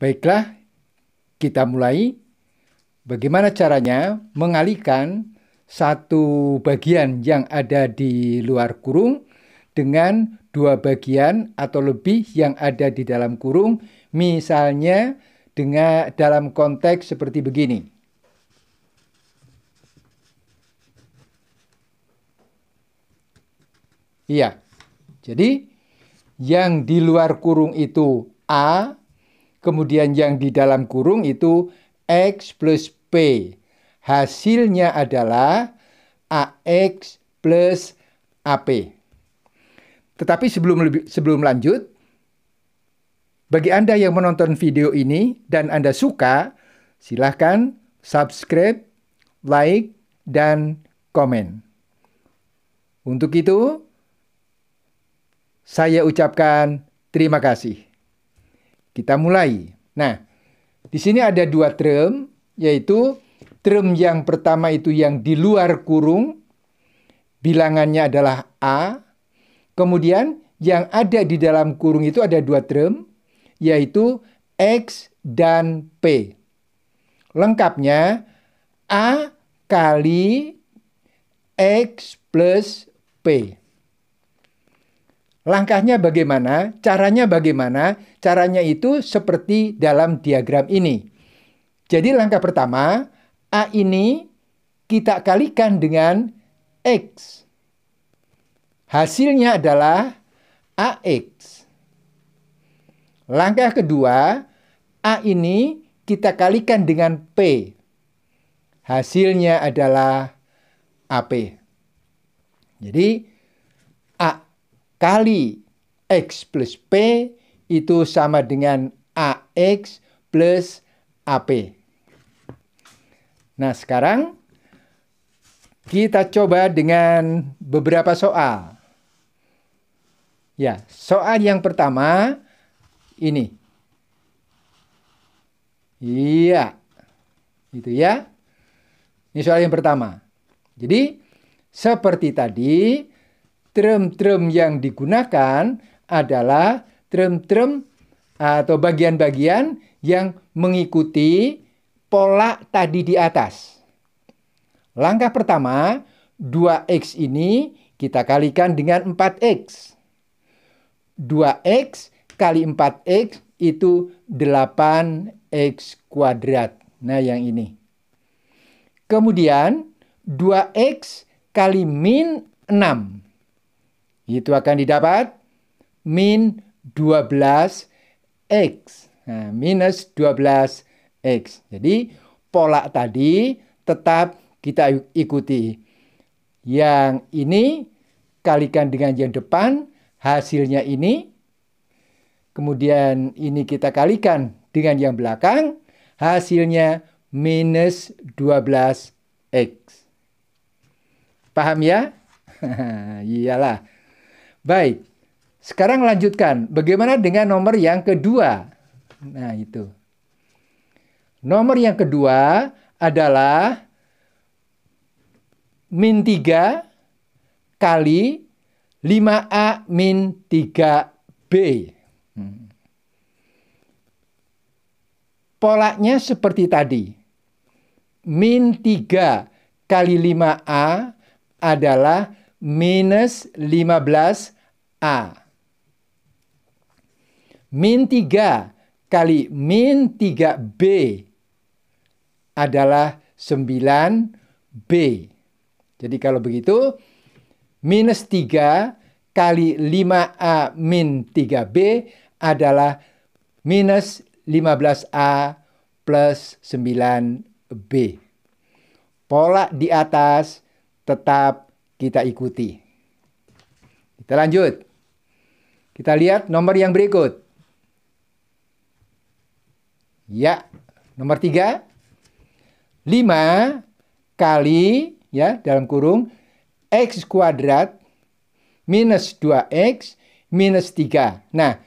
Baiklah, kita mulai. Bagaimana caranya mengalihkan satu bagian yang ada di luar kurung dengan dua bagian atau lebih yang ada di dalam kurung, misalnya dengan dalam konteks seperti begini. Iya. Jadi yang di luar kurung itu A Kemudian yang di dalam kurung itu X plus P. Hasilnya adalah AX plus AP. Tetapi sebelum lebih, sebelum lanjut, bagi Anda yang menonton video ini dan Anda suka, silahkan subscribe, like, dan komen. Untuk itu, saya ucapkan terima kasih. Kita mulai. Nah, di sini ada dua term, yaitu term yang pertama itu yang di luar kurung, bilangannya adalah A. Kemudian yang ada di dalam kurung itu ada dua term, yaitu X dan P. Lengkapnya, A kali X plus P. Langkahnya bagaimana? Caranya bagaimana? Caranya itu seperti dalam diagram ini. Jadi langkah pertama, A ini kita kalikan dengan X. Hasilnya adalah AX. Langkah kedua, A ini kita kalikan dengan P. Hasilnya adalah AP. Jadi, kali X plus P itu sama dengan AX plus AP. Nah, sekarang kita coba dengan beberapa soal. Ya, soal yang pertama ini. Iya. Itu ya. Ini soal yang pertama. Jadi, seperti tadi, drum-drum yang digunakan adalah drum-drum atau bagian-bagian yang mengikuti pola tadi di atas. Langkah pertama, 2x ini kita kalikan dengan 4x. 2x kali 4x itu 8x kuadrat. Nah, yang ini. Kemudian, 2x kali min 6. Itu akan didapat min 12x. Nah, minus 12x. Jadi pola tadi tetap kita ikuti. Yang ini kalikan dengan yang depan, hasilnya ini. Kemudian ini kita kalikan dengan yang belakang, hasilnya minus 12x. Paham ya? Iyalah. Baik, sekarang lanjutkan. Bagaimana dengan nomor yang kedua? Nah, itu. Nomor yang kedua adalah min 3 kali 5A min 3B. Hmm. Polanya seperti tadi. Min 3 kali 5A adalah minus 15 A. Min 3 kali min 3B adalah 9B. Jadi kalau begitu, minus 3 kali 5A min 3B adalah minus 15A plus 9B. Pola di atas tetap kita ikuti. Kita lanjut. Kita lihat nomor yang berikut. Ya, nomor tiga. Lima kali ya dalam kurung x kuadrat minus 2x minus 3. Nah,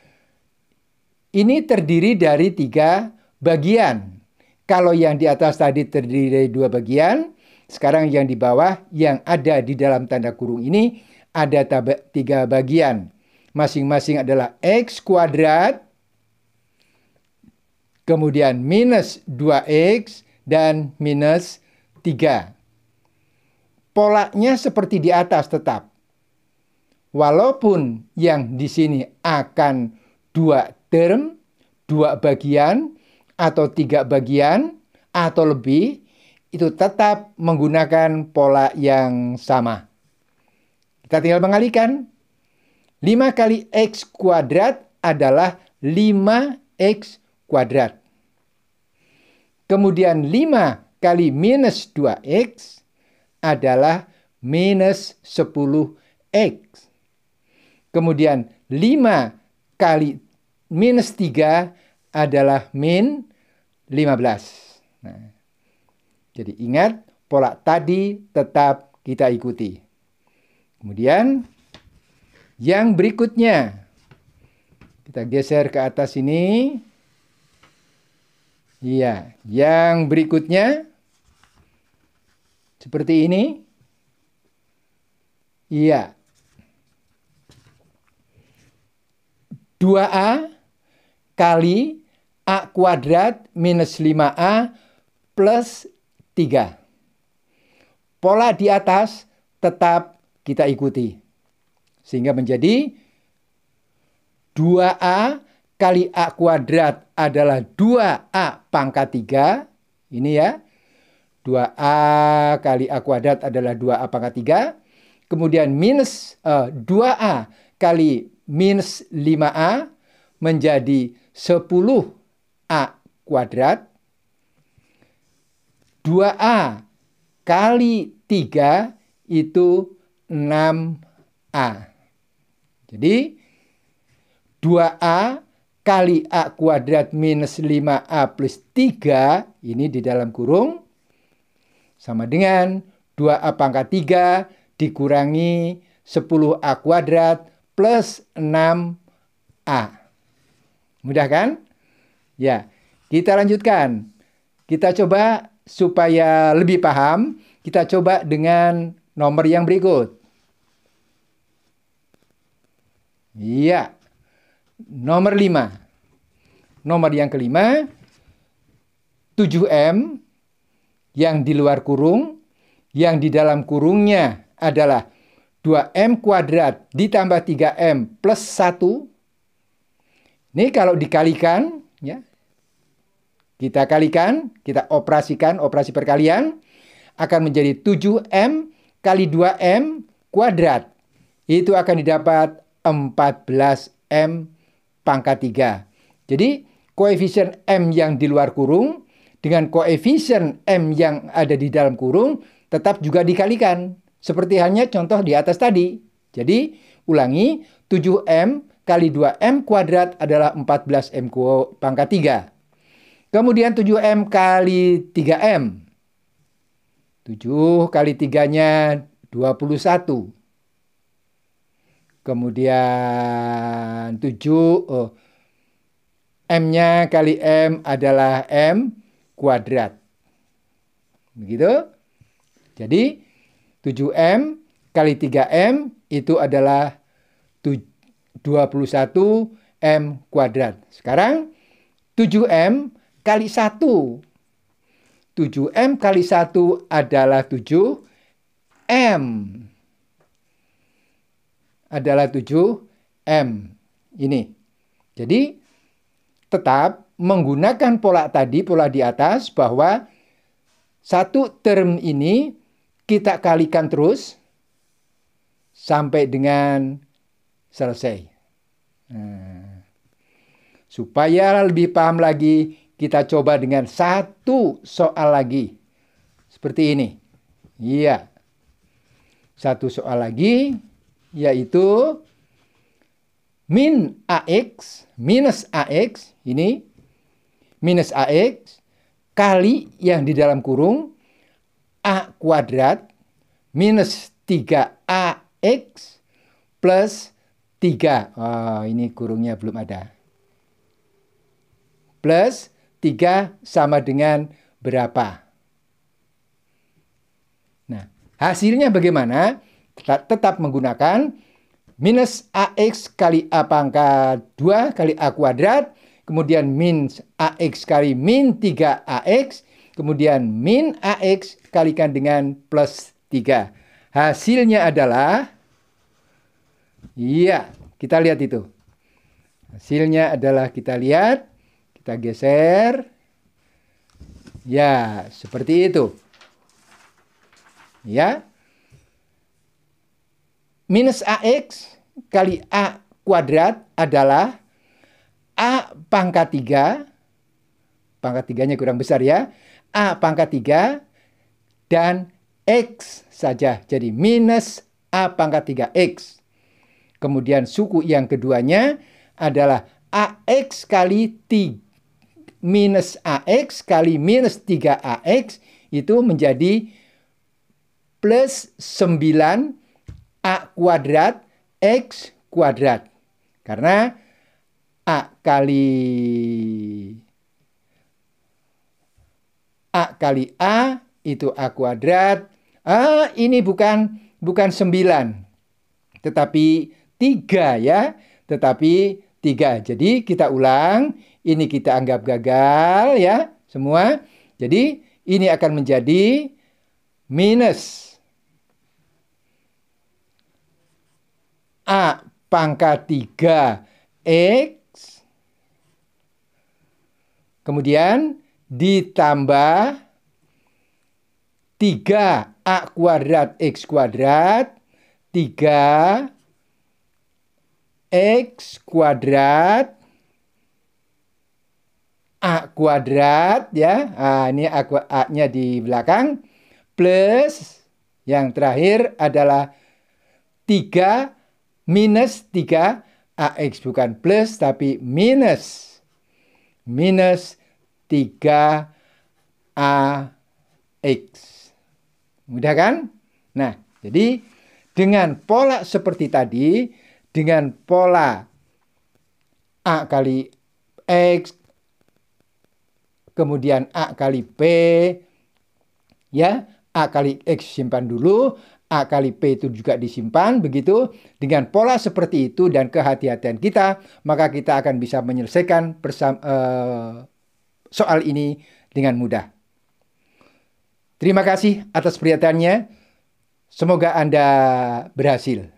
ini terdiri dari tiga bagian. Kalau yang di atas tadi terdiri dari dua bagian, sekarang yang di bawah yang ada di dalam tanda kurung ini ada tiga bagian masing-masing adalah X kuadrat, kemudian minus 2X, dan minus 3. Polanya seperti di atas tetap. Walaupun yang di sini akan dua term, dua bagian, atau tiga bagian, atau lebih, itu tetap menggunakan pola yang sama. Kita tinggal mengalihkan 5 kali X kuadrat adalah 5X kuadrat. Kemudian 5 kali minus 2X adalah minus 10X. Kemudian 5 kali minus 3 adalah min 15. Nah, jadi ingat pola tadi tetap kita ikuti. Kemudian yang berikutnya, kita geser ke atas ini. Iya, yang berikutnya seperti ini. Iya. 2A kali A kuadrat minus 5A plus 3. Pola di atas tetap kita ikuti. Sehingga menjadi 2A kali A kuadrat adalah 2A pangkat 3. Ini ya. 2A kali A kuadrat adalah 2A pangkat 3. Kemudian minus uh, eh, 2A kali minus 5A menjadi 10A kuadrat. 2A kali 3 itu 6A. Jadi 2A kali A kuadrat minus 5A plus 3 ini di dalam kurung sama dengan 2A pangkat 3 dikurangi 10A kuadrat plus 6A. Mudah kan? Ya, kita lanjutkan. Kita coba supaya lebih paham, kita coba dengan nomor yang berikut. Iya. Nomor 5. Nomor yang kelima, 7M yang di luar kurung, yang di dalam kurungnya adalah 2M kuadrat ditambah 3M plus 1. Ini kalau dikalikan, ya, kita kalikan, kita operasikan, operasi perkalian, akan menjadi 7M kali 2M kuadrat. Itu akan didapat 14M pangkat 3. Jadi koefisien M yang di luar kurung dengan koefisien M yang ada di dalam kurung tetap juga dikalikan. Seperti halnya contoh di atas tadi. Jadi ulangi 7M kali 2M kuadrat adalah 14M pangkat 3. Kemudian 7M kali 3M. 7 kali 3-nya 21. Kemudian 7 oh, M-nya kali M adalah M kuadrat. Begitu? Jadi 7M kali 3M itu adalah 21M kuadrat. Sekarang 7M kali 1. 7M kali 1 adalah 7M adalah 7M. Ini. Jadi tetap menggunakan pola tadi, pola di atas bahwa satu term ini kita kalikan terus sampai dengan selesai. Nah, supaya lebih paham lagi, kita coba dengan satu soal lagi. Seperti ini. Iya. Satu soal lagi yaitu min AX minus AX ini minus AX kali yang di dalam kurung A kuadrat minus 3AX plus 3. Oh, ah, ini kurungnya belum ada. Plus 3 sama dengan berapa? Nah, hasilnya bagaimana? tetap menggunakan minus AX kali A pangkat 2 kali A kuadrat, kemudian min AX kali min 3AX, kemudian min AX kalikan dengan plus 3. Hasilnya adalah, iya, kita lihat itu. Hasilnya adalah kita lihat, kita geser, ya, seperti itu. Ya, minus AX kali A kuadrat adalah A pangkat 3, pangkat 3-nya kurang besar ya, A pangkat 3 dan X saja. Jadi minus A pangkat 3X. Kemudian suku yang keduanya adalah AX kali 3 minus AX kali minus 3AX itu menjadi plus 9 a kuadrat x kuadrat. Karena a kali a kali a itu a kuadrat. A ini bukan bukan 9 tetapi 3 ya, tetapi 3. Jadi kita ulang, ini kita anggap gagal ya semua. Jadi ini akan menjadi minus A pangkat 3 X. Kemudian ditambah 3 A kuadrat X kuadrat 3 X kuadrat A kuadrat ya. Nah, ini A-nya di belakang. Plus yang terakhir adalah 3 minus 3 AX bukan plus tapi minus. Minus 3 AX. Mudah kan? Nah, jadi dengan pola seperti tadi, dengan pola A kali X, kemudian A kali P, ya, A kali X simpan dulu, A kali P itu juga disimpan, begitu. Dengan pola seperti itu dan kehati-hatian kita, maka kita akan bisa menyelesaikan uh, soal ini dengan mudah. Terima kasih atas perhatiannya. Semoga Anda berhasil.